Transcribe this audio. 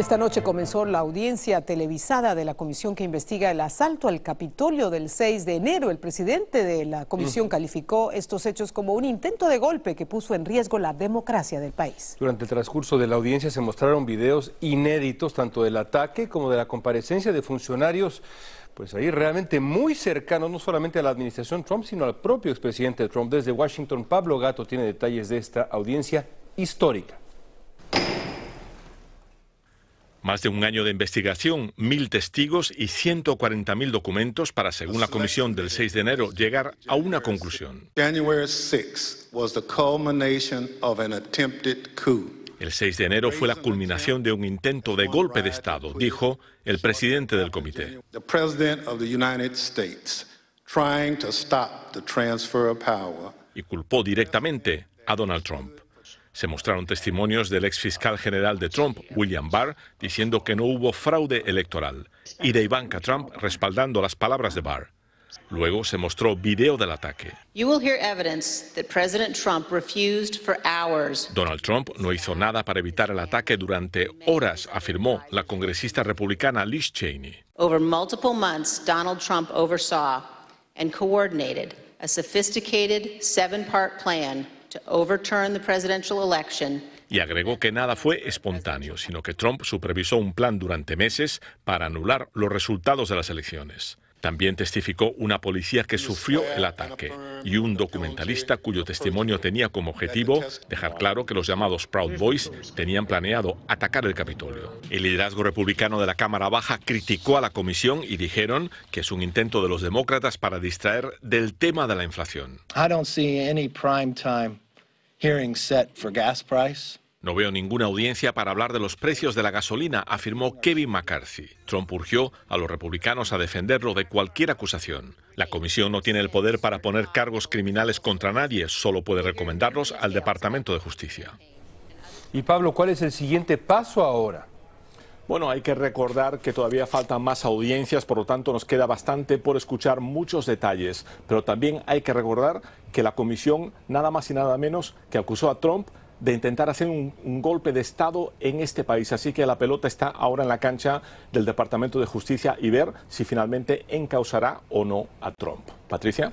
esta noche comenzó la audiencia televisada de la comisión que investiga el asalto al Capitolio del 6 de enero. El presidente de la comisión calificó estos hechos como un intento de golpe que puso en riesgo la democracia del país. Durante el transcurso de la audiencia se mostraron videos inéditos tanto del ataque como de la comparecencia de funcionarios pues ahí realmente muy cercanos, no solamente a la administración Trump, sino al propio expresidente Trump. Desde Washington, Pablo Gato tiene detalles de esta audiencia histórica. Más de un año de investigación, mil testigos y 140.000 documentos para, según la comisión del 6 de enero, llegar a una conclusión. El 6 de enero fue la culminación de un intento de golpe de Estado, dijo el presidente del comité. Y culpó directamente a Donald Trump. Se mostraron testimonios del ex fiscal general de Trump, William Barr, diciendo que no hubo fraude electoral, y de Ivanka Trump respaldando las palabras de Barr. Luego se mostró video del ataque. Donald Trump no hizo nada para evitar el ataque durante horas, afirmó la congresista republicana Liz Cheney. multiple Donald Trump a plan y agregó que nada fue espontáneo, sino que Trump supervisó un plan durante meses para anular los resultados de las elecciones. También testificó una policía que sufrió el ataque y un documentalista cuyo testimonio tenía como objetivo dejar claro que los llamados Proud Boys tenían planeado atacar el Capitolio. El liderazgo republicano de la Cámara Baja criticó a la comisión y dijeron que es un intento de los demócratas para distraer del tema de la inflación. any prime no veo ninguna audiencia para hablar de los precios de la gasolina, afirmó Kevin McCarthy. Trump urgió a los republicanos a defenderlo de cualquier acusación. La comisión no tiene el poder para poner cargos criminales contra nadie, solo puede recomendarlos al Departamento de Justicia. Y Pablo, ¿cuál es el siguiente paso ahora? Bueno, hay que recordar que todavía faltan más audiencias, por lo tanto nos queda bastante por escuchar muchos detalles, pero también hay que recordar que la comisión nada más y nada menos que acusó a Trump de intentar hacer un, golpe de Estado en este país. Así que la pelota está ahora en la cancha del Departamento de Justicia y ver si finalmente encausará o no a Trump. Patricia.